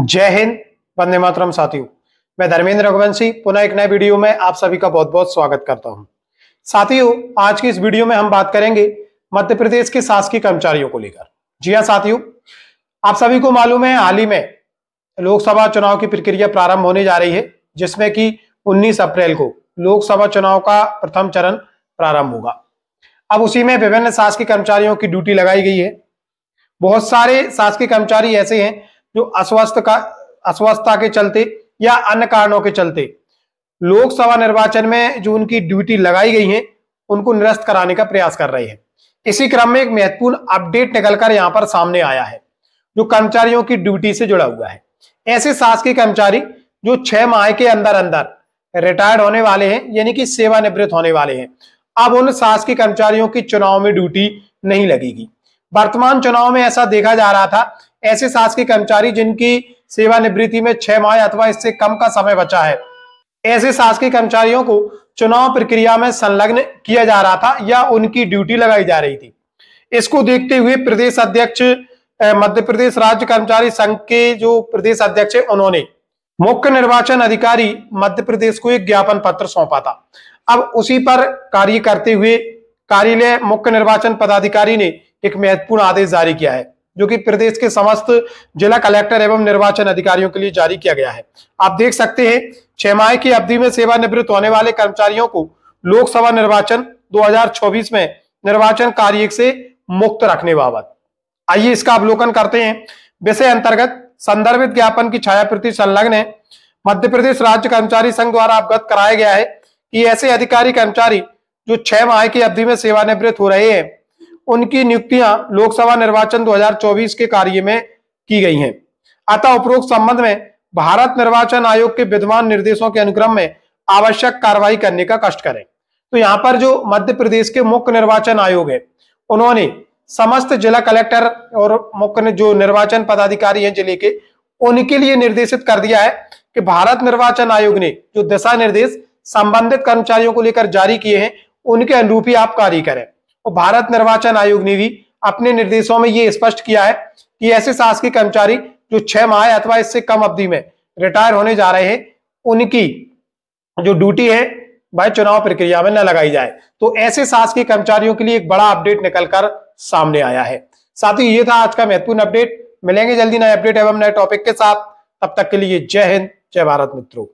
जय हिंद वंदे मातरम साथियों मैं धर्मेंद्र रघुवंशी पुनः एक नए वीडियो में आप सभी का बहुत बहुत स्वागत करता हूं साथियों आज की इस वीडियो में हम बात करेंगे मध्य प्रदेश के शासकीय कर्मचारियों को लेकर जी हाँ साथियों आप सभी को मालूम है हाल ही में लोकसभा चुनाव की प्रक्रिया प्रारंभ होने जा रही है जिसमें कि उन्नीस अप्रैल को लोकसभा चुनाव का प्रथम चरण प्रारंभ होगा अब उसी में विभिन्न शासकीय कर्मचारियों की ड्यूटी लगाई गई है बहुत सारे शासकीय कर्मचारी ऐसे हैं जो अस्वस्थ का अस्वस्थता के चलते या अन्य कारणों के चलते लोकसभा निर्वाचन में जो उनकी ड्यूटी लगाई गई है उनको निरस्त कराने का प्रयास कर रहे हैं इसी क्रम में एक महत्वपूर्ण अपडेट निकलकर यहां पर सामने आया है जो कर्मचारियों की ड्यूटी से जुड़ा हुआ है ऐसे शासकीय कर्मचारी जो छह माह के अंदर अंदर रिटायर्ड होने वाले हैं यानी कि सेवानिवृत्त होने वाले हैं अब उन शासकीय कर्मचारियों की चुनाव में ड्यूटी नहीं लगेगी वर्तमान चुनाव में ऐसा देखा जा रहा था ऐसे शासकीय कर्मचारी जिनकी सेवानिवृत्ति में छह माह अथवा इससे कम का समय बचा है ऐसे शासकीय कर्मचारियों को चुनाव प्रक्रिया में संलग्न किया जा रहा था या उनकी ड्यूटी लगाई जा रही थी इसको देखते हुए प्रदेश अध्यक्ष मध्य प्रदेश राज्य कर्मचारी संघ के जो प्रदेश अध्यक्ष है उन्होंने मुख्य निर्वाचन अधिकारी मध्य प्रदेश को एक ज्ञापन पत्र सौंपा था अब उसी पर कार्य करते हुए कार्यालय मुख्य निर्वाचन पदाधिकारी ने एक महत्वपूर्ण आदेश जारी किया है जो कि प्रदेश के समस्त जिला कलेक्टर एवं निर्वाचन अधिकारियों के लिए जारी किया गया है आप देख सकते हैं छह माह की अवधि में सेवानिवृत्त होने वाले कर्मचारियों को लोकसभा निर्वाचन 2024 में निर्वाचन कार्य से मुक्त रखने बाबत आइए इसका अवलोकन करते हैं विषय अंतर्गत संदर्भित ज्ञापन की छाया प्रति संलग्न है मध्य प्रदेश राज्य कर्मचारी संघ द्वारा अवगत कराया गया है कि ऐसे अधिकारी कर्मचारी जो छह माह की अवधि में सेवानिवृत्त हो रहे हैं उनकी नियुक्तियां लोकसभा निर्वाचन 2024 के कार्य में की गई हैं अतः उपरोक्त संबंध में भारत निर्वाचन आयोग के विद्वान निर्देशों के अनुक्रम में आवश्यक कार्रवाई करने का कष्ट करें तो यहाँ पर जो मध्य प्रदेश के मुख्य निर्वाचन आयोग है उन्होंने समस्त जिला कलेक्टर और मुख्य जो निर्वाचन पदाधिकारी है जिले के उनके लिए निर्देशित कर दिया है कि भारत निर्वाचन आयोग ने जो दिशा निर्देश संबंधित कर्मचारियों को लेकर जारी किए हैं उनके अनुरूप ही आप कार्य करें और तो भारत निर्वाचन आयोग ने भी अपने निर्देशों में यह स्पष्ट किया है कि ऐसे शासकीय कर्मचारी जो छह माह अथवा इससे कम अवधि में रिटायर होने जा रहे हैं उनकी जो ड्यूटी है वह चुनाव प्रक्रिया में न लगाई जाए तो ऐसे शासकीय कर्मचारियों के लिए एक बड़ा अपडेट निकलकर सामने आया है साथ ही ये था आज का महत्वपूर्ण अपडेट मिलेंगे जल्दी नए अपडेट एवं नए टॉपिक के साथ तब तक के लिए जय हिंद जय भारत मित्रों